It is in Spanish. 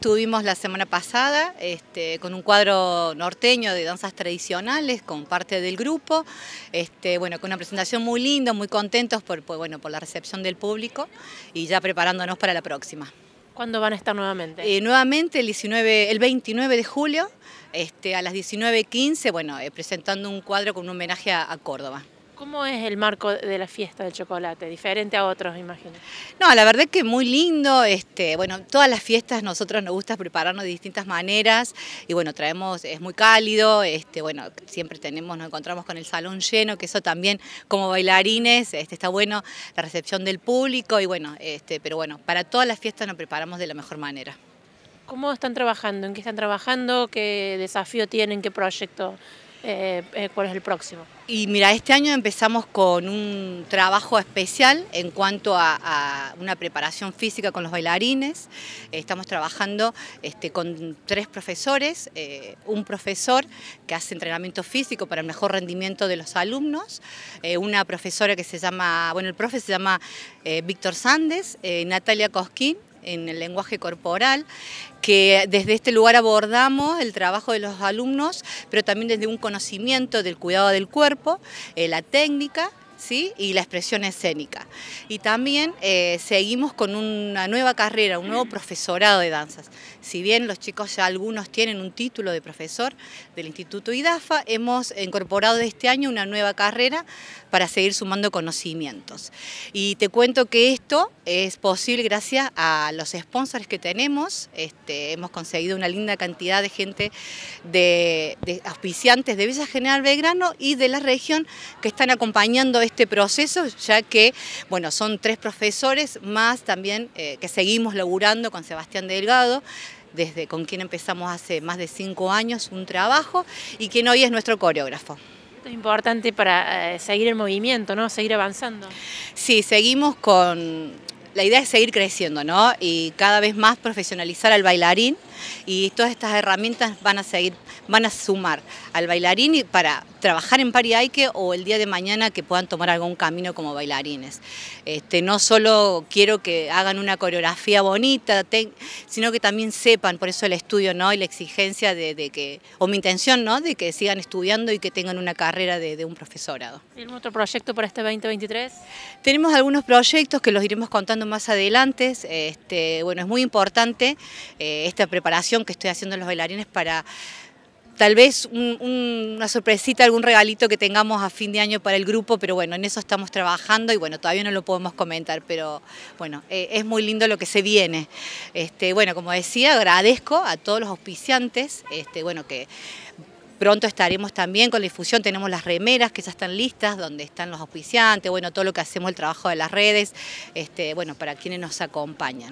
Estuvimos la semana pasada este, con un cuadro norteño de danzas tradicionales con parte del grupo, este, bueno, con una presentación muy linda, muy contentos por, bueno, por la recepción del público y ya preparándonos para la próxima. ¿Cuándo van a estar nuevamente? Eh, nuevamente el, 29 de julio este, a las 19.15, bueno, eh, presentando un cuadro con un homenaje a Córdoba. ¿Cómo es el marco de la fiesta del chocolate? Diferente a otros, imagino. No, la verdad que muy lindo. Este, bueno, todas las fiestas nosotros nos gusta prepararnos de distintas maneras y bueno, traemos, es muy cálido, este, bueno, siempre tenemos, nos encontramos con el salón lleno, que eso también como bailarines, este, está bueno la recepción del público y bueno, este, pero bueno, para todas las fiestas nos preparamos de la mejor manera. ¿Cómo están trabajando? ¿En qué están trabajando? ¿Qué desafío tienen? ¿Qué proyecto? Eh, eh, cuál es el próximo. Y mira, este año empezamos con un trabajo especial en cuanto a, una preparación física con los bailarines. Estamos trabajando este, con tres profesores, eh, un profesor que hace entrenamiento físico para el mejor rendimiento de los alumnos, una profesora que se llama, bueno, el profe se llama Víctor Sández, Natalia Cosquín en el lenguaje corporal, que desde este lugar abordamos el trabajo de los alumnos, pero también desde un conocimiento del cuidado del cuerpo, eh, la técnica y la expresión escénica. Y también eh, seguimos con una nueva carrera, un nuevo profesorado de danzas. Si bien los chicos ya algunos tienen un título de profesor del Instituto IDAFA, hemos incorporado este año una nueva carrera para seguir sumando conocimientos. Y te cuento que esto es posible gracias a los sponsors que tenemos. Este, hemos conseguido una linda cantidad de gente, de, de auspiciantes de Villa General Belgrano y de la región que están acompañando este proceso, ya que, bueno, son tres profesores más también eh, que seguimos laburando con Sebastián Delgado, desde con quien empezamos hace más de cinco años un trabajo y quien hoy es nuestro coreógrafo. Esto es importante para eh, seguir el movimiento, ¿no? Seguir avanzando. Sí, seguimos con, la idea es seguir creciendo, ¿no? Y cada vez más profesionalizar al bailarín y todas estas herramientas van a seguir, van a sumar al bailarín y para trabajar en Pariaike o el día de mañana que puedan tomar algún camino como bailarines. Este, no solo quiero que hagan una coreografía bonita, sino que también sepan, por eso el estudio ¿no? y la exigencia de, que, o mi intención, ¿no? de que sigan estudiando y que tengan una carrera de, un profesorado. ¿Tienen otro proyecto para este 2023? Tenemos algunos proyectos que los iremos contando más adelante. Este, bueno, es muy importante eh, esta preparación que estoy haciendo en los bailarines para tal vez una sorpresita, algún regalito que tengamos a fin de año para el grupo, pero bueno, en eso estamos trabajando y bueno, todavía no lo podemos comentar, pero bueno, eh, es muy lindo lo que se viene. Este, bueno, como decía, agradezco a todos los auspiciantes, este, bueno, que Pronto estaremos también con la difusión, tenemos las remeras que ya están listas, donde están los auspiciantes, bueno, todo lo que hacemos, el trabajo de las redes, este, bueno, para quienes nos acompañan.